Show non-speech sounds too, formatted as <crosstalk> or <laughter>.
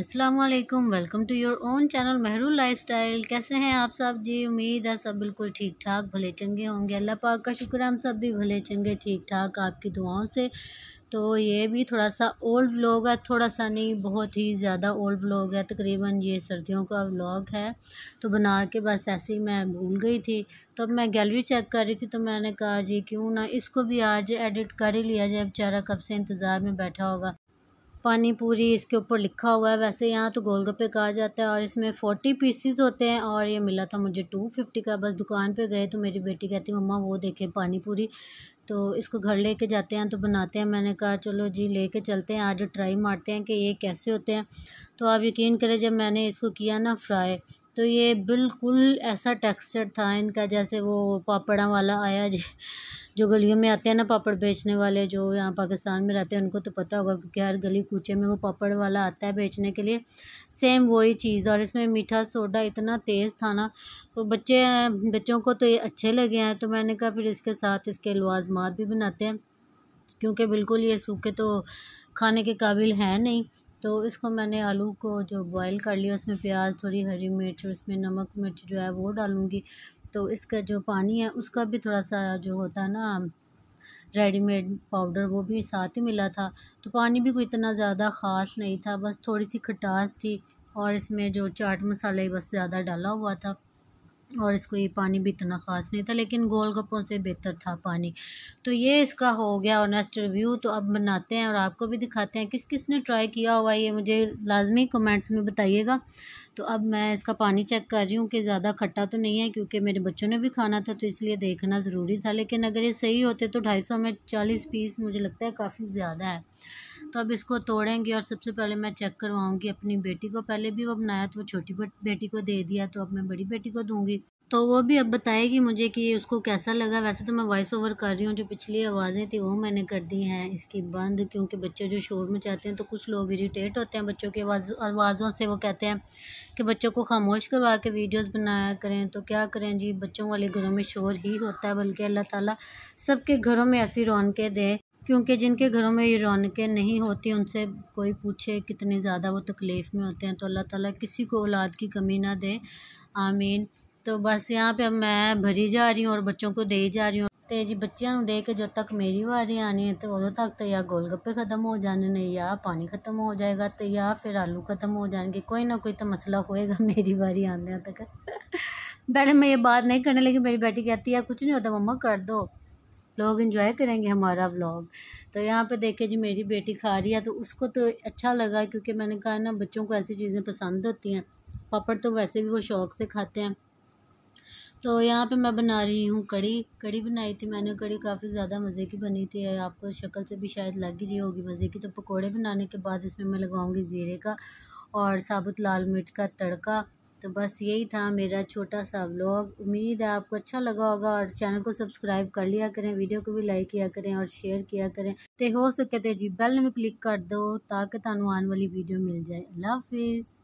Aslam welcome to your own channel life lifestyle कैसे हैं आप सब जी उम्मीद है सब बिल्कुल ठीक ठाक भले चंगे होंगे अल्लाह पाक का शुक्र है हम सब भी भले चंगे ठीक ठाक आपकी दुआओं से तो ये भी थोड़ा सा ओल्ड व्लॉग है थोड़ा सा नहीं बहुत ही ज़्यादा ओल्ड व्लॉग है तकरीबन ये सर्दियों का व्लॉग है तो बना के बस ऐसे ही मैं भूल गई थी तो अब मैं गैलरी चेक कर रही थी तो मैंने कहा जी क्यों ना इसको भी आज एडिट कर ही लिया जाए बेचारा कब से इंतज़ार में बैठा होगा पानी पूरी इसके ऊपर लिखा हुआ है वैसे यहाँ तो गोलगप्पे कहा जाता है और इसमें फोर्टी पीसीज होते हैं और ये मिला था मुझे टू फिफ्टी का बस दुकान पे गए तो मेरी बेटी कहती है मम्मा वो देखें पानी पूरी तो इसको घर लेके जाते हैं तो बनाते हैं मैंने कहा चलो जी लेके चलते हैं आज ट्राई मारते हैं कि ये कैसे होते हैं तो आप यकीन करें जब मैंने इसको किया ना फ्राई तो ये बिल्कुल ऐसा टेक्स्चर था इनका जैसे वो पापड़ा वाला आया जी जो गलियों में आते हैं ना पापड़ बेचने वाले जो यहाँ पाकिस्तान में रहते हैं उनको तो पता होगा क्योंकि हर गली कूचे में वो पापड़ वाला आता है बेचने के लिए सेम वही चीज़ और इसमें मीठा सोडा इतना तेज़ था ना तो बच्चे बच्चों को तो ये अच्छे लगे हैं तो मैंने कहा फिर इसके साथ इसके लवाजमात भी बनाते हैं क्योंकि बिल्कुल ये सूखे तो खाने के काबिल हैं नहीं तो इसको मैंने आलू को जो बॉईल कर लिया उसमें प्याज थोड़ी हरी मिर्च और उसमें नमक मिर्च जो है वो डालूँगी तो इसका जो पानी है उसका भी थोड़ा सा जो होता है ना रेडीमेड पाउडर वो भी साथ ही मिला था तो पानी भी कोई इतना ज़्यादा ख़ास नहीं था बस थोड़ी सी खटास थी और इसमें जो चाट मसाला बस ज़्यादा डाला हुआ था और इसको ये पानी भी इतना ख़ास नहीं था लेकिन गोल गप्पों से बेहतर था पानी तो ये इसका हो गया और नेक्स्ट रिव्यू तो अब बनाते हैं और आपको भी दिखाते हैं किस किस ने ट्राई किया हुआ ये मुझे लाजमी कमेंट्स में बताइएगा तो अब मैं इसका पानी चेक कर रही हूँ कि ज़्यादा खट्टा तो नहीं है क्योंकि मेरे बच्चों ने भी खाना था तो इसलिए देखना ज़रूरी था लेकिन अगर ये सही होते तो ढाई सौ में चालीस पीस मुझे लगता है काफ़ी ज़्यादा है तो अब इसको तोड़ेंगे और सबसे पहले मैं चेक करवाऊँगी अपनी बेटी को पहले भी वो बनाया तो वो छोटी बेटी को दे दिया तो अब मैं बड़ी बेटी को दूँगी तो वो भी अब बताएगी मुझे कि उसको कैसा लगा वैसे तो मैं वॉइस ओवर कर रही हूँ जो पिछली आवाज़ें थी वो मैंने कर दी हैं इसकी बंद क्योंकि बच्चे जो शोर में चाहते हैं तो कुछ लोग इरीटेट होते हैं बच्चों की आवाज़ आवाज़ों से वो कहते हैं कि बच्चों को खामोश करवा के वीडियोस बनाया करें तो क्या करें जी बच्चों वाले घरों में शोर ही होता है बल्कि अल्लाह ताली सबके घरों में ऐसी रौनकें दे क्योंकि जिनके घरों में ये रौनकें नहीं होती उनसे कोई पूछे कितने ज़्यादा वो तकलीफ़ में होते हैं तो अल्लाह ताला किसी को औलाद की कमी ना दे आमीन तो बस यहाँ पे मैं भरी जा रही हूँ और बच्चों को दे जा रही हूँ तो जी ਬੱਚਿਆਂ दे के जब तक मेरी वारी आनी है तो उदों तक तो या गोलगप्पे ख़त्म हो जाने नहीं या पानी ख़त्म हो जाएगा तो या फिर आलू ख़त्म हो जाएंगे कोई ना कोई तो मसला होएगा <laughs> मेरी बारी आने तक <laughs> पहले मैं ये बात नहीं करने लेकिन मेरी बेटी कहती है कुछ नहीं होता मम्मा कर दो लोग इन्जॉय करेंगे हमारा व्लॉग तो यहाँ पे देखे जी मेरी बेटी खा रही है तो उसको तो अच्छा लगा क्योंकि मैंने कहा ना बच्चों को ऐसी चीज़ें पसंद होती हैं पापड़ तो वैसे भी वो शौक़ से खाते हैं तो यहाँ पे मैं बना रही हूँ कड़ी कड़ी बनाई थी मैंने कड़ी काफ़ी ज़्यादा मज़े की बनी थी आपको शक्ल से भी शायद लग ही रही होगी मज़े की तो पकौड़े बनाने के बाद इसमें मैं लगाऊँगी ज़ीरे का और साबुत लाल मिर्च का तड़का तो बस यही था मेरा छोटा सा व्लॉग उम्मीद है आपको अच्छा लगा होगा और चैनल को सब्सक्राइब कर लिया करें वीडियो को भी लाइक किया करें और शेयर किया करें तो हो सके तो जी बैल में क्लिक कर दो ताकि तुम आने वाली वीडियो मिल जाए अल्लाह हाफिज